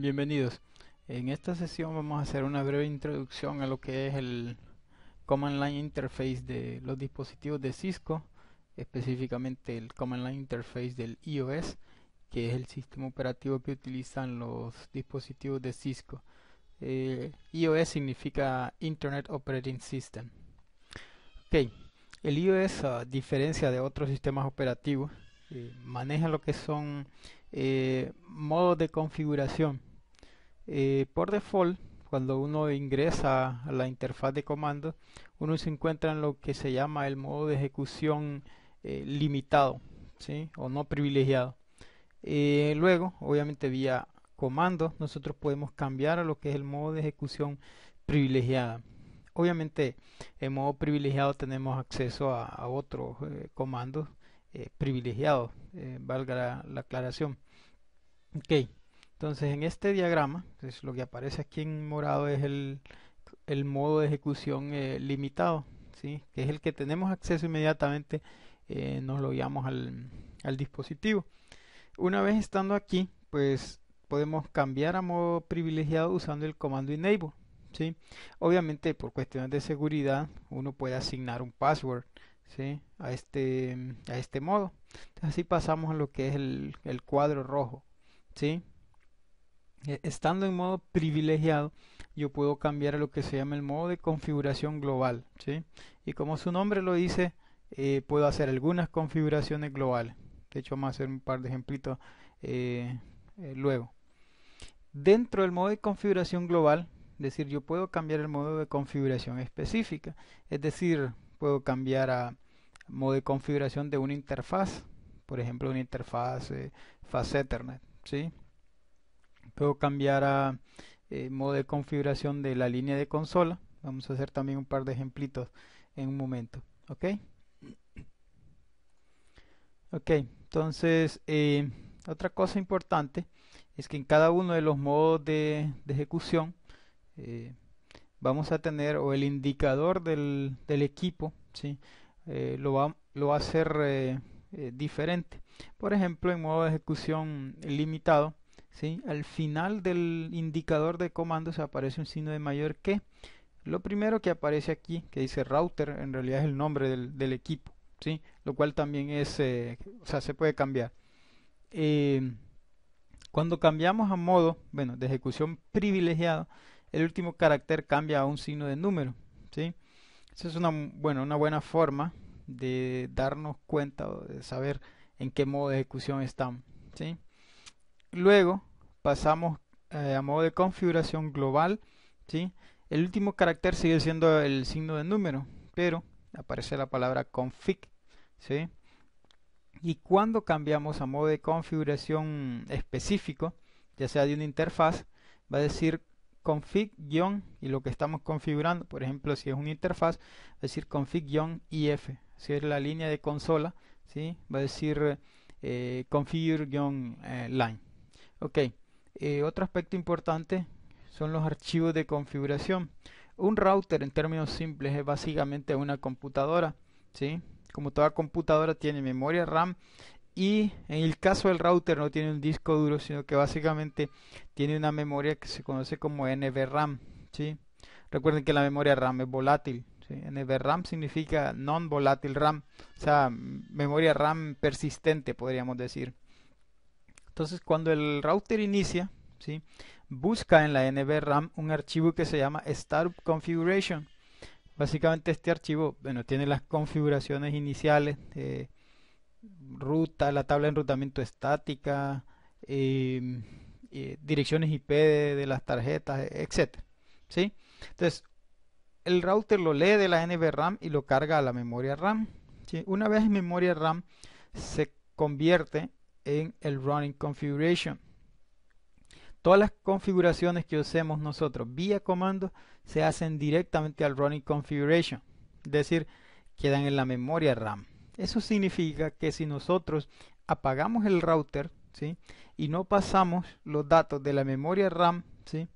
Bienvenidos. En esta sesión vamos a hacer una breve introducción a lo que es el Command Line Interface de los dispositivos de Cisco, específicamente el Command Line Interface del iOS, que es el sistema operativo que utilizan los dispositivos de Cisco. Eh, iOS significa Internet Operating System. Ok, El iOS, a diferencia de otros sistemas operativos, eh, maneja lo que son eh, modos de configuración eh, por default cuando uno ingresa a la interfaz de comando uno se encuentra en lo que se llama el modo de ejecución eh, limitado ¿sí? o no privilegiado eh, luego obviamente vía comando nosotros podemos cambiar a lo que es el modo de ejecución privilegiada obviamente en modo privilegiado tenemos acceso a, otros comandos privilegiados valga la, aclaración entonces en este diagrama, lo que aparece aquí en morado es el, modo de ejecución eh, limitado, ¿sí? que es el que tenemos acceso inmediatamente, eh, nos lo guiamos al, dispositivo. Una vez estando aquí, pues podemos cambiar a modo privilegiado usando el comando enable. ¿sí? Obviamente por cuestiones de seguridad uno puede asignar un password ¿sí? a, este, a este modo. así pasamos a lo que es el, el cuadro rojo. ¿sí? Eh, estando en modo privilegiado, yo puedo cambiar a lo que se llama el modo de configuración global. ¿sí? Y como su nombre lo dice, eh, puedo hacer algunas configuraciones globales. De hecho, vamos a hacer un par de ejemplitos eh, luego. Dentro del modo de configuración global, es decir, yo puedo cambiar el modo de configuración específica. Es decir, puedo cambiar a modo de configuración de una interfaz. Por ejemplo, una interfaz Fast Ethernet. ¿sí? Puedo cambiar a eh, modo de configuración de la línea de consola. Vamos a hacer también un par de ejemplitos en un momento. ¿Ok? Ok, entonces eh, otra cosa importante es que en cada uno de los modos de, ejecución eh, vamos a tener o el indicador del, equipo ¿sí? lo, va, lo, va, a hacer diferente por ejemplo en modo de ejecución limitado al final del indicador de comando se aparece un signo de mayor que. Lo primero que aparece aquí, que dice router, en realidad es el nombre del, equipo, ¿sí? Lo cual también es, eh, o sea, se puede cambiar. Eh, cuando cambiamos a modo, de ejecución privilegiado, el último carácter cambia a un signo de número, ¿sí? Esa es una, una buena forma de darnos cuenta o de saber en qué modo de ejecución estamos, ¿sí? Luego, pasamos eh, a modo de configuración global. ¿sí? El último carácter sigue siendo el signo de número, pero aparece la palabra config. ¿sí? Y cuando cambiamos a modo de configuración específico, ya sea de una interfaz, va a decir config- y lo que estamos configurando, por ejemplo, si es una interfaz, va a decir config-if, si es la línea de consola, ¿sí? va a decir eh, configure-line. Eh, ok, eh, otro aspecto importante son los archivos de configuración. Un router en términos simples es básicamente una computadora, ¿sí? Como toda computadora tiene memoria RAM y en el caso del router no tiene un disco duro, sino que básicamente tiene una memoria que se conoce como NVRAM, ¿sí? Recuerden que la memoria RAM es volátil, NVRAM significa non volátil RAM, o sea, memoria RAM persistente podríamos decir. Entonces cuando el router inicia, busca en la NVRAM un archivo que se llama Startup Configuration. Básicamente este archivo tiene las configuraciones iniciales, eh, ruta, la tabla de enrutamiento estática, em, eh, direcciones IP de, las tarjetas, e, etc. Entonces el router lo lee de la NVRAM y lo carga a la memoria RAM. Una vez en memoria RAM se convierte en el running configuration. Todas las configuraciones que usemos nosotros vía comando se hacen directamente al running configuration, es decir, quedan en la memoria RAM. Eso significa que si nosotros apagamos el router ¿sí? y no pasamos los datos de la memoria RAM ¿sí?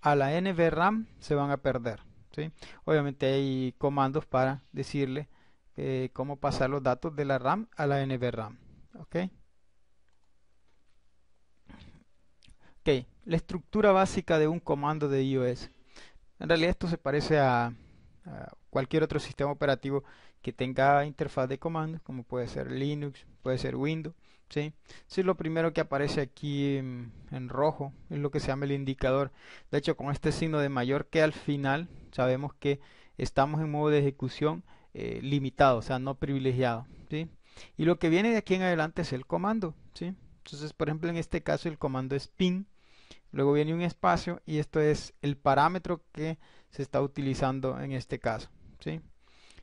a la NVRAM, se van a perder. ¿sí? Obviamente hay comandos para decirle eh, cómo pasar los datos de la RAM a la NVRAM. ¿okay? la estructura básica de un comando de iOS. En realidad esto se parece a, cualquier otro sistema operativo que tenga interfaz de comandos, como puede ser Linux, puede ser Windows. ¿sí? lo primero que aparece aquí en, rojo, es lo que se llama el indicador. De hecho, con este signo de mayor que al final, sabemos que estamos en modo de ejecución eh, limitado, o sea, no privilegiado. Y lo que viene de aquí en adelante es el comando. ¿sí? Entonces, por ejemplo, en este caso el comando es pin Luego viene un espacio y esto es el parámetro que se está utilizando en este caso. ¿sí?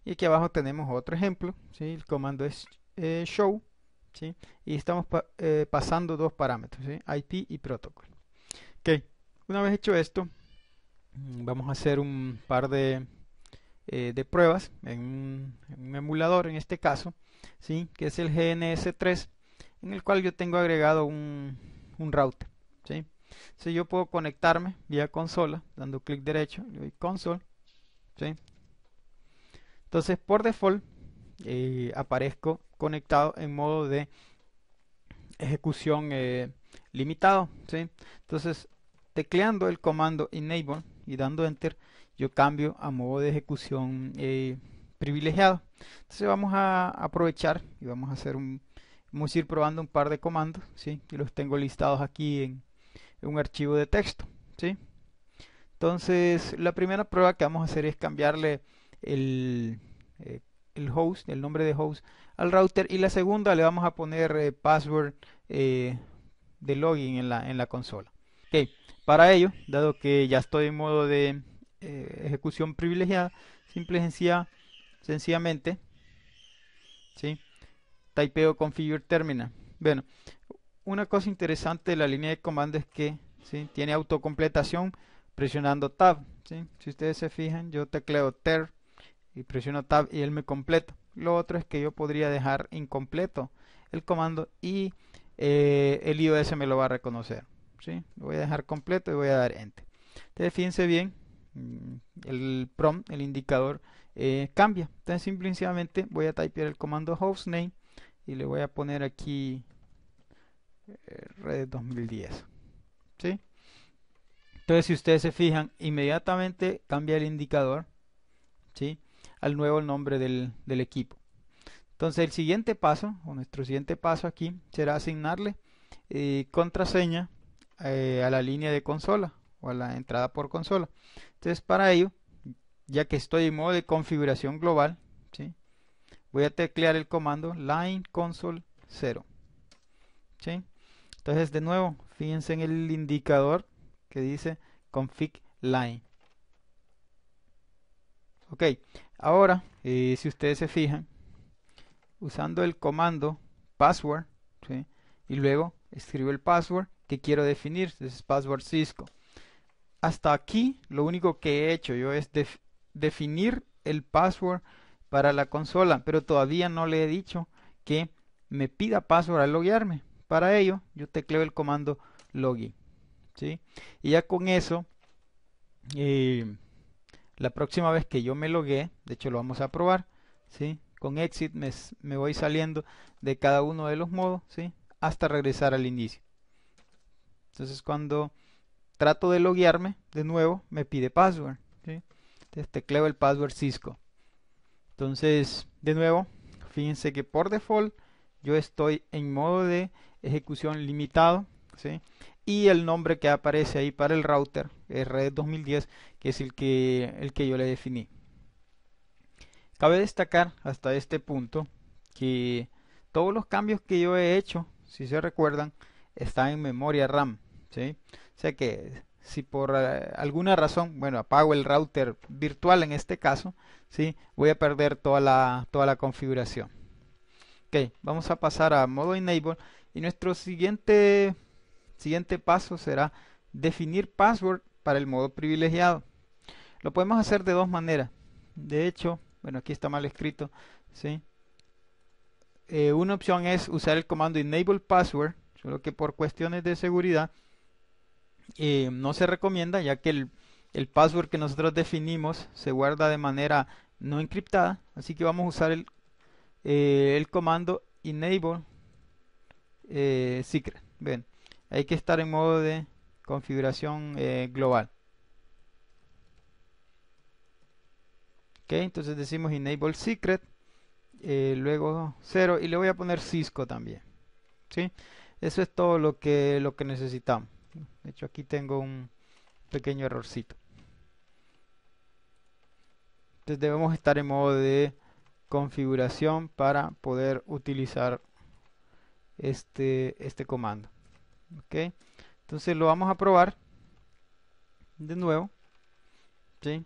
Y aquí abajo tenemos otro ejemplo. ¿sí? El comando es eh, show. ¿sí? Y estamos eh, pasando dos parámetros, IP y protocol. Una vez hecho esto, mm, vamos a hacer un par de, eh, pruebas en un, emulador en este caso, ¿sí? que es el GNS3, en el cual yo tengo agregado un, un router. Si yo puedo conectarme vía consola, dando clic derecho, le doy console. ¿sí? Entonces por default eh, aparezco conectado en modo de ejecución eh, limitado. ¿sí? Entonces tecleando el comando enable y dando enter, yo cambio a modo de ejecución eh, privilegiado. Entonces vamos a aprovechar y vamos a hacer un, vamos a ir probando un par de comandos, ¿sí? Y los tengo listados aquí en, un archivo de texto. ¿sí? Entonces, la primera prueba que vamos a hacer es cambiarle el, eh, host, el nombre de host al router y la segunda le vamos a poner eh, password eh, de login en la, en la consola. Para ello, dado que ya estoy en modo de ejecución privilegiada, simple sencilla, sencillamente ¿sí? typeo configure terminal. Bueno, una cosa interesante de la línea de comando es que tiene autocompletación presionando tab. Si ustedes se fijan, yo tecleo ter y presiono tab y él me completa. Lo otro es que yo podría dejar incompleto el comando y eh, el iOS me lo va a reconocer. Lo voy a dejar completo y voy a dar enter. Entonces fíjense bien, mm, el prompt, el indicador eh, cambia. Entonces simplemente voy a typear el comando hostname y le voy a poner aquí Red 2010. ¿Sí? Entonces, si ustedes se fijan, inmediatamente cambia el indicador ¿sí? al nuevo nombre del, equipo. Entonces, el siguiente paso, o nuestro siguiente paso aquí, será asignarle eh, contraseña eh, a la línea de consola o a la entrada por consola. Entonces, para ello, ya que estoy en modo de configuración global, ¿sí? voy a teclear el comando line console 0. ¿sí? Entonces, de nuevo, fíjense en el indicador que dice config line. Ok, ahora, eh, si ustedes se fijan, usando el comando password, y luego escribo el password que quiero definir, es password Cisco. Hasta aquí, lo único que he hecho yo es definir el password para la consola, pero todavía no le he dicho que me pida password al loguearme. Para ello, yo tecleo el comando login. ¿sí? Y ya con eso, eh, la próxima vez que yo me logue, de hecho lo vamos a probar, ¿sí? con exit me, voy saliendo de cada uno de los modos ¿sí? hasta regresar al inicio. Entonces cuando trato de loguearme de nuevo, me pide password. ¿sí? Entonces tecleo el password Cisco. Entonces, de nuevo, fíjense que por default yo estoy en modo de ejecución limitado y el nombre que aparece ahí para el router es red 2010 que es el que, el que yo le definí cabe destacar hasta este punto que todos los cambios que yo he hecho si se recuerdan están en memoria RAM ¿sí? o sea que si por eh, alguna razón, bueno, apago el router virtual en este caso, ¿sí? voy a perder toda la, toda la configuración. Ok, vamos a pasar a modo enable y nuestro siguiente, siguiente paso será definir password para el modo privilegiado. Lo podemos hacer de dos maneras. De hecho, bueno, aquí está mal escrito. ¿sí? Eh, una opción es usar el comando enable password, solo que por cuestiones de seguridad eh, no se recomienda, ya que el, el password que nosotros definimos se guarda de manera no encriptada. Así que vamos a usar el, eh, el comando enable eh, secret. Ven, hay que estar en modo de configuración eh, global. Ok, entonces decimos enable secret, eh, luego 0 y le voy a poner Cisco también. ¿sí? Eso es todo lo que, lo que necesitamos. De hecho aquí tengo un pequeño errorcito. Entonces debemos estar en modo de configuración para poder utilizar este, este comando. ¿Ok? Entonces lo vamos a probar de nuevo. ¿Sí?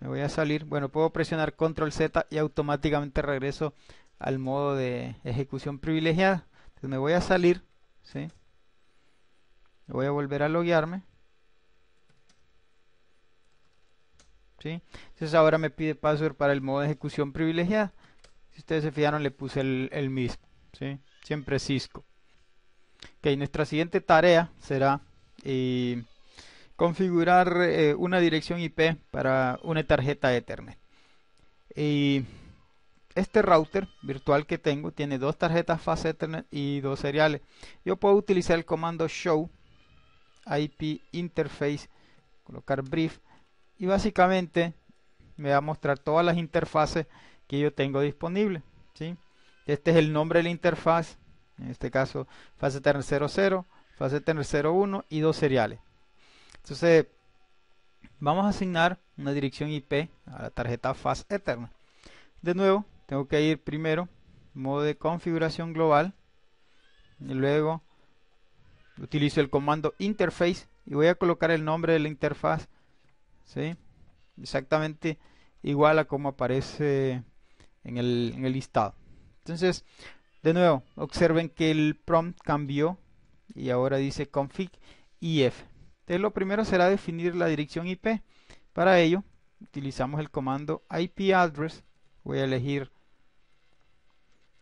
Me voy a salir. Bueno, puedo presionar control Z y automáticamente regreso al modo de ejecución privilegiada. me voy a salir. ¿Sí? Voy a volver a loguearme. ¿Sí? Entonces ahora me pide password para el modo de ejecución privilegiada. Si ustedes se fijaron le puse el, el mismo. ¿Sí? siempre Cisco. Ok, nuestra siguiente tarea será eh, configurar eh, una dirección IP para una tarjeta Ethernet. Y este router virtual que tengo tiene dos tarjetas fase Ethernet y dos seriales. Yo puedo utilizar el comando show IP interface, colocar brief y básicamente me va a mostrar todas las interfaces que yo tengo disponibles ¿sí? Este es el nombre de la interfaz, en este caso fase tener 00, fase tener 01 y dos seriales. Entonces, vamos a asignar una dirección IP a la tarjeta fase Ethernet. De nuevo, tengo que ir primero, modo de configuración global, y luego utilizo el comando interface y voy a colocar el nombre de la interfaz, ¿sí? exactamente igual a como aparece en el, en el listado. Entonces, de nuevo, observen que el prompt cambió y ahora dice config if. Entonces lo primero será definir la dirección IP. Para ello, utilizamos el comando IP address. Voy a elegir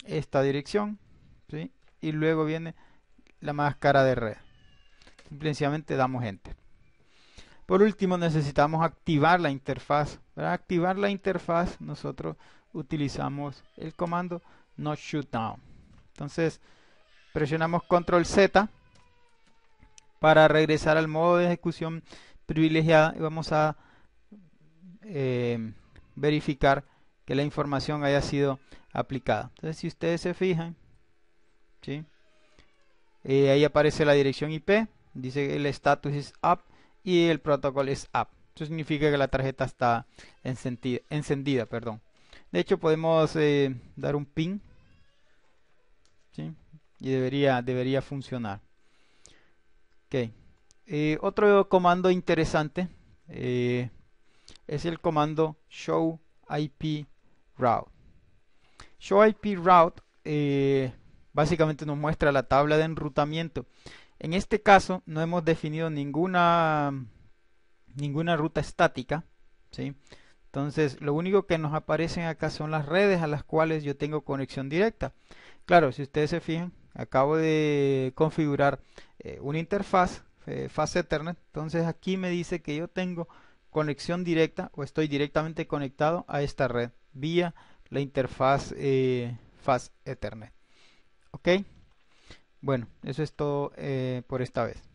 esta dirección. Y luego viene la máscara de red. Simplemente damos enter. Por último, necesitamos activar la interfaz. Para activar la interfaz, nosotros utilizamos el comando no shoot down. Entonces presionamos control Z para regresar al modo de ejecución privilegiada y vamos a eh, verificar que la información haya sido aplicada. Entonces si ustedes se fijan, eh, ahí aparece la dirección IP, dice que el status es up y el protocolo es up. Eso significa que la tarjeta está encendida, encendida perdón. De hecho, podemos eh, dar un pin. Y debería, debería funcionar. Eh, otro comando interesante eh, es el comando show IP route. Show IP route básicamente nos muestra la tabla de enrutamiento. En este caso no hemos definido ninguna, ninguna ruta estática. ¿sí? Entonces, lo único que nos aparecen acá son las redes a las cuales yo tengo conexión directa. Claro, si ustedes se fijan, acabo de configurar eh, una interfaz, eh, Ethernet. Entonces, aquí me dice que yo tengo conexión directa o estoy directamente conectado a esta red vía la interfaz eh, Ethernet. ¿Ok? Bueno, eso es todo eh, por esta vez.